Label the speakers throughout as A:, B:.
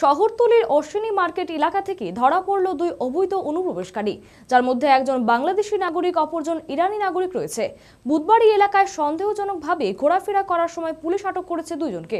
A: শহরতলির অশ্বিনী মার্কেট এলাকা থেকে ধরা পড়ল দুই অবৈধ অনুপ্রবেশকারী যার মধ্যে একজন বাংলাদেশী নাগরিক অপরজন ইরানি নাগরিক রয়েছে বুধবারই এলাকায় সন্দেহজনকভাবে ঘোরাফেরা করার সময় পুলিশ আটক করেছে দুজনকে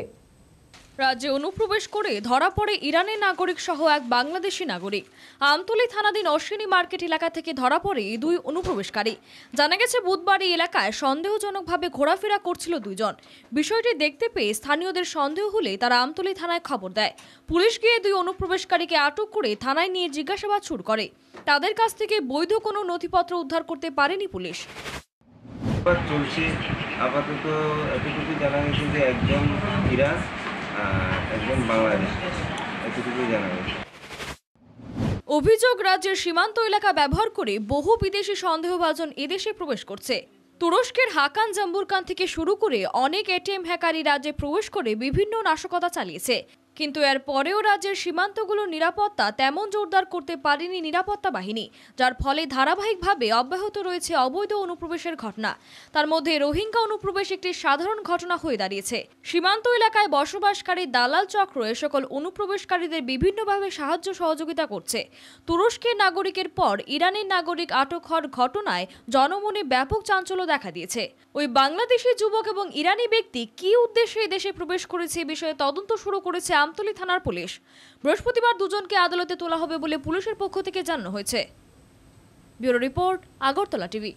A: রাজ্যে অনুপ্রবেশ করে ধরা পড়ে ইরানের নাগরিক সহ এক বাংলাদেশি নাগরিক আমতলি থানাধীন অশ্বিনী মার্কেট এলাকা থেকে ধরা পড়ে এই দুই অনুপ্রবেশকারী জানা গেছে বুধবার এই এলাকায় সন্দেহজনকভাবে ঘোরাফেরা করছিল দুজন বিষয়টি দেখতে পেয়ে স্থানীয়দের সন্দেহ হলে তারা আমতলি থানায় খবর দেয় পুলিশ গিয়ে দুই অনুপ্রবেশকারীকে আটক করে থানায় নিয়ে জিজ্ঞাসাবাদ শুরু করে তাদের কাছ থেকে বৈধ কোনো নথিপত্র উদ্ধার করতে পারেনি পুলিশ চলছে আপাতত এতটুকু জানা গেছে যে একজন ইরান একজন বাংলাদেশ অভিযোগ রাজ্যের সীমান্ত এলাকা ব্যবহার করে বহু বিদেশি সন্দেহভাজন এদেশে প্রবেশ করছে তুরস্কের হাকান জাম্বুরকান থেকে শুরু করে অনেক এটিএম হ্যাকারি রাজ্যে প্রবেশ করে বিভিন্ন নাশকতা চালিয়েছে কিন্তু এর পরেও রাজ্যের সীমান্তগুলোর নিরাপত্তা তেমন জোরদার করতে পারেনি নিরাপত্তা বাহিনী যার ফলে ধারাবাহিকভাবে অব্যাহত রয়েছে অবৈধ অনুপ্রবেশের ঘটনা তার মধ্যে রোহিঙ্গা অনুপ্রবেশ একটি সাধারণ ঘটনা হয়ে দাঁড়িয়েছে সীমান্ত এলাকায় বসবাসকারী দালাল চক্র এ সকল অনুপ্রবেশকারীদের বিভিন্নভাবে সাহায্য সহযোগিতা করছে তুরস্কের নাগরিকের পর ইরানের নাগরিক আটক হওয়ার ঘটনায় জনমনে ব্যাপক চাঞ্চল্য দেখা দিয়েছে ওই বাংলাদেশি যুবক এবং ইরানি ব্যক্তি কি উদ্দেশ্যে দেশে প্রবেশ করেছে বিষয়ে তদন্ত শুরু করেছে আমতলী থানার পুলিশ বৃহস্পতিবার দুজনকে আদালতে তোলা হবে বলে পুলিশের পক্ষ থেকে জানানো হয়েছে ব্যুরো রিপোর্ট আগরতলা টিভি